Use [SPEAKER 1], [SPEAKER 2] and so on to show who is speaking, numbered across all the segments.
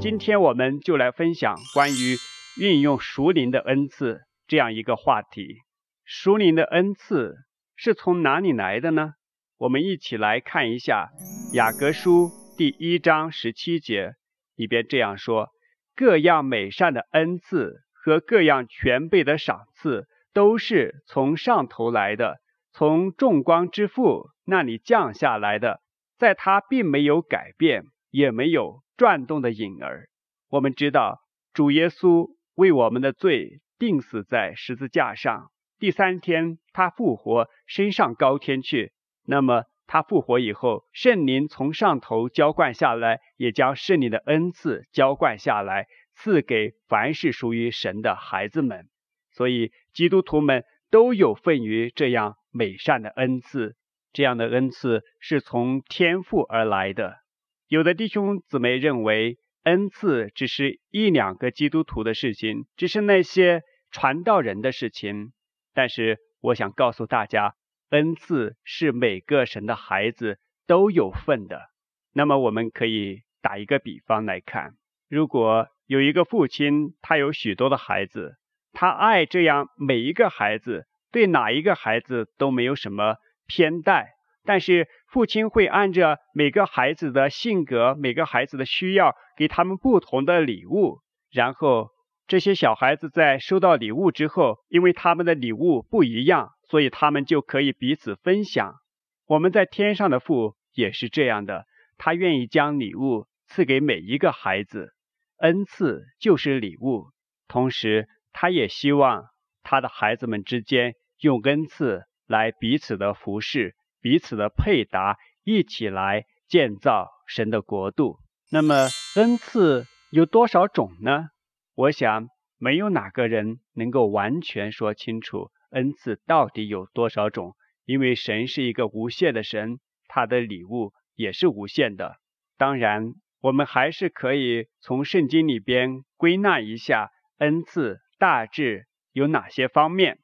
[SPEAKER 1] 今天我们就来分享关于运用熟灵的恩赐这样一个话题。熟灵的恩赐是从哪里来的呢？我们一起来看一下雅各书第一章十七节，里边这样说：“各样美善的恩赐和各样权备的赏赐，都是从上头来的。”从众光之父那里降下来的，在他并没有改变，也没有转动的影儿。我们知道主耶稣为我们的罪钉死在十字架上，第三天他复活，升上高天去。那么他复活以后，圣灵从上头浇灌下来，也将圣灵的恩赐浇灌下来，赐给凡是属于神的孩子们。所以基督徒们都有份于这样。美善的恩赐，这样的恩赐是从天赋而来的。有的弟兄姊妹认为，恩赐只是一两个基督徒的事情，只是那些传道人的事情。但是我想告诉大家，恩赐是每个神的孩子都有份的。那么我们可以打一个比方来看：如果有一个父亲，他有许多的孩子，他爱这样每一个孩子。对哪一个孩子都没有什么偏待，但是父亲会按着每个孩子的性格、每个孩子的需要，给他们不同的礼物。然后这些小孩子在收到礼物之后，因为他们的礼物不一样，所以他们就可以彼此分享。我们在天上的父也是这样的，他愿意将礼物赐给每一个孩子。恩赐就是礼物，同时他也希望他的孩子们之间。用恩赐来彼此的服侍，彼此的配搭，一起来建造神的国度。那么，恩赐有多少种呢？我想，没有哪个人能够完全说清楚恩赐到底有多少种，因为神是一个无限的神，他的礼物也是无限的。当然，我们还是可以从圣经里边归纳一下恩赐大致有哪些方面。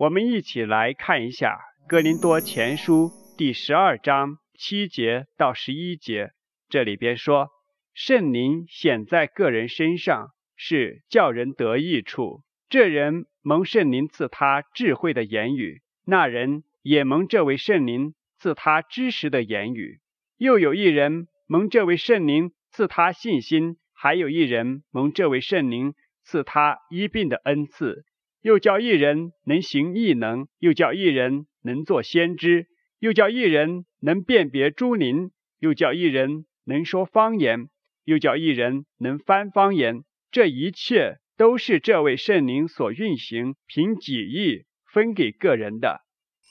[SPEAKER 1] 我们一起来看一下《哥林多前书》第十二章七节到十一节，这里边说：“圣灵显在个人身上，是叫人得益处。这人蒙圣灵赐他智慧的言语，那人也蒙这位圣灵赐他知识的言语。又有一人蒙这位圣灵赐他信心，还有一人蒙这位圣灵赐他医病的恩赐。”又叫一人能行异能，又叫一人能做先知，又叫一人能辨别诸灵，又叫一人能说方言，又叫一人能翻方言。这一切都是这位圣灵所运行，凭己意分给个人的。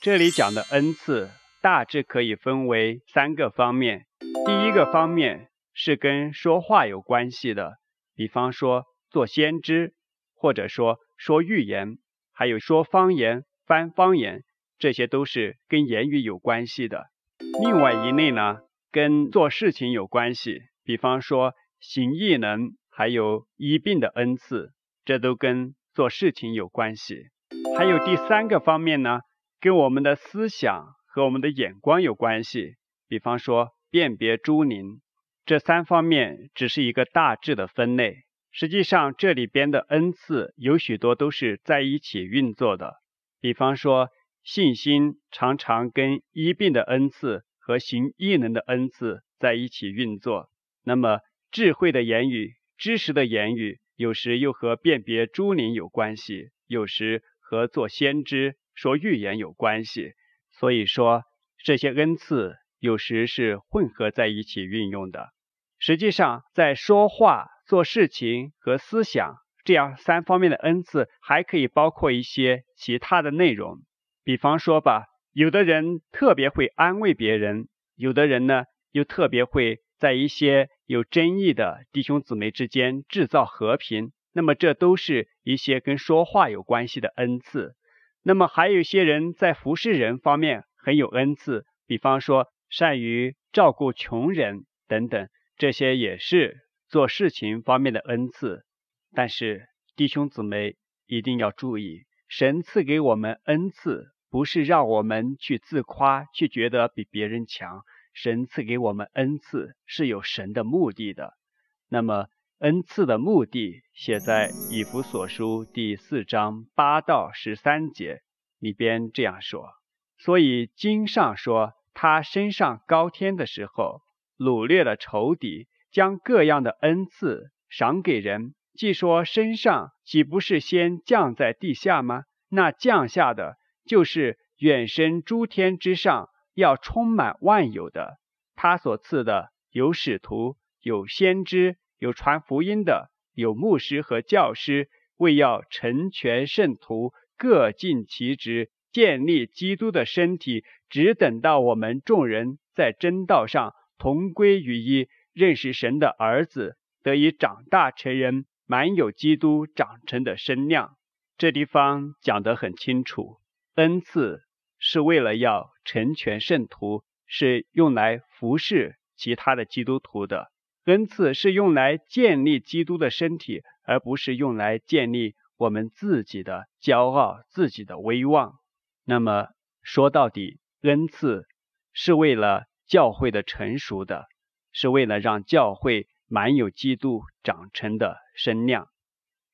[SPEAKER 1] 这里讲的恩赐大致可以分为三个方面。第一个方面是跟说话有关系的，比方说做先知。或者说说预言，还有说方言、翻方言，这些都是跟言语有关系的。另外一类呢，跟做事情有关系，比方说行异能，还有医病的恩赐，这都跟做事情有关系。还有第三个方面呢，跟我们的思想和我们的眼光有关系，比方说辨别朱灵。这三方面只是一个大致的分类。实际上，这里边的恩赐有许多都是在一起运作的。比方说，信心常常跟医病的恩赐和行异能的恩赐在一起运作。那么，智慧的言语、知识的言语，有时又和辨别诸灵有关系，有时和做先知、说预言有关系。所以说，这些恩赐有时是混合在一起运用的。实际上，在说话。做事情和思想这样三方面的恩赐，还可以包括一些其他的内容。比方说吧，有的人特别会安慰别人，有的人呢又特别会在一些有争议的弟兄姊妹之间制造和平。那么这都是一些跟说话有关系的恩赐。那么还有一些人在服侍人方面很有恩赐，比方说善于照顾穷人等等，这些也是。做事情方面的恩赐，但是弟兄姊妹一定要注意，神赐给我们恩赐，不是让我们去自夸，去觉得比别人强。神赐给我们恩赐是有神的目的的。那么恩赐的目的写在以弗所书第四章八到十三节里边这样说。所以经上说，他身上高天的时候，掳掠了仇敌。将各样的恩赐赏给人，既说身上，岂不是先降在地下吗？那降下的就是远身诸天之上，要充满万有的。他所赐的有使徒，有先知，有传福音的，有牧师和教师，为要成全圣徒，各尽其职，建立基督的身体。只等到我们众人在真道上同归于一。认识神的儿子得以长大成人，满有基督长成的身量。这地方讲得很清楚，恩赐是为了要成全圣徒，是用来服侍其他的基督徒的。恩赐是用来建立基督的身体，而不是用来建立我们自己的骄傲、自己的威望。那么说到底，恩赐是为了教会的成熟的。是为了让教会满有基督长成的身量。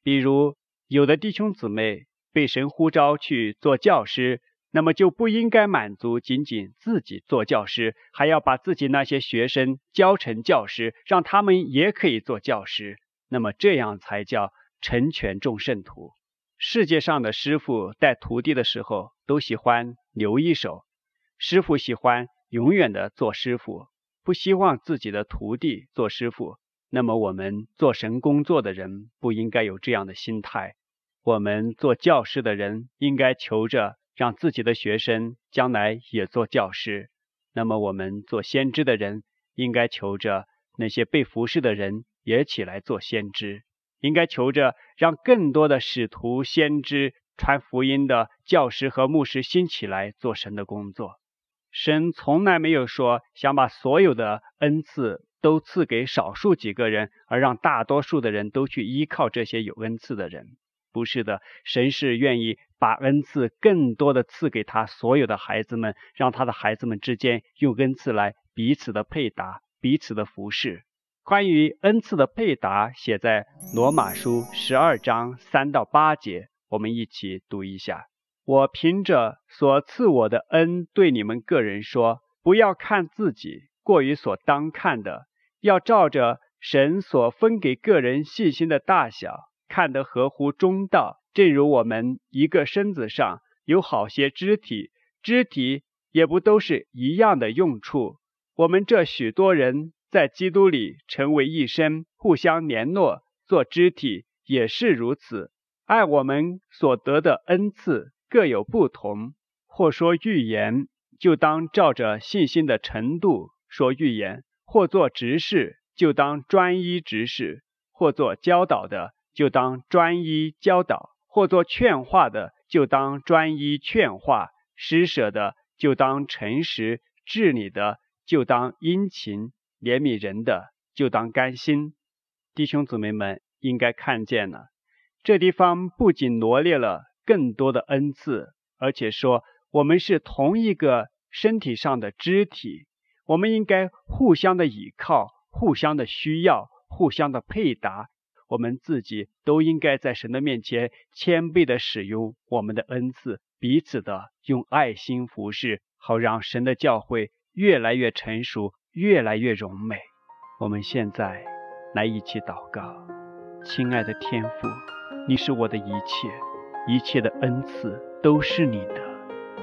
[SPEAKER 1] 比如，有的弟兄姊妹被神呼召去做教师，那么就不应该满足仅仅自己做教师，还要把自己那些学生教成教师，让他们也可以做教师。那么这样才叫成全众圣徒。世界上的师傅带徒弟的时候，都喜欢留一手，师傅喜欢永远的做师傅。不希望自己的徒弟做师傅，那么我们做神工作的人不应该有这样的心态。我们做教师的人应该求着让自己的学生将来也做教师。那么我们做先知的人应该求着那些被服侍的人也起来做先知，应该求着让更多的使徒、先知、传福音的教师和牧师兴起来做神的工作。神从来没有说想把所有的恩赐都赐给少数几个人，而让大多数的人都去依靠这些有恩赐的人。不是的，神是愿意把恩赐更多的赐给他所有的孩子们，让他的孩子们之间用恩赐来彼此的配搭、彼此的服侍。关于恩赐的配搭，写在罗马书十二章三到八节，我们一起读一下。我凭着所赐我的恩，对你们个人说：不要看自己过于所当看的，要照着神所分给个人信心的大小，看得合乎中道。正如我们一个身子上有好些肢体，肢体也不都是一样的用处。我们这许多人，在基督里成为一身，互相联络，做肢体也是如此。爱我们所得的恩赐。各有不同，或说预言，就当照着信心的程度说预言；或做执事，就当专一执事；或做教导的，就当专一教导；或做劝化的，就当专一劝化；施舍的，就当诚实；治理的，就当殷勤；怜悯人的，就当甘心。弟兄姊妹们应该看见了，这地方不仅罗列了。更多的恩赐，而且说我们是同一个身体上的肢体，我们应该互相的依靠，互相的需要，互相的配搭。我们自己都应该在神的面前谦卑的使用我们的恩赐，彼此的用爱心服侍，好让神的教诲越来越成熟，越来越荣美。我们现在来一起祷告，亲爱的天父，你是我的一切。一切的恩赐都是你的，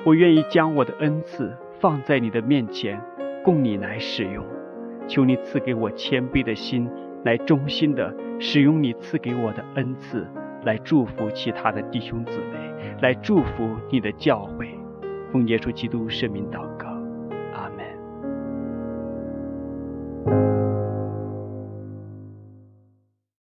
[SPEAKER 1] 我愿意将我的恩赐放在你的面前，供你来使用。求你赐给我谦卑的心，来忠心的使用你赐给我的恩赐，来祝福其他的弟兄姊妹，来祝福你的教诲。奉耶稣基督圣名祷。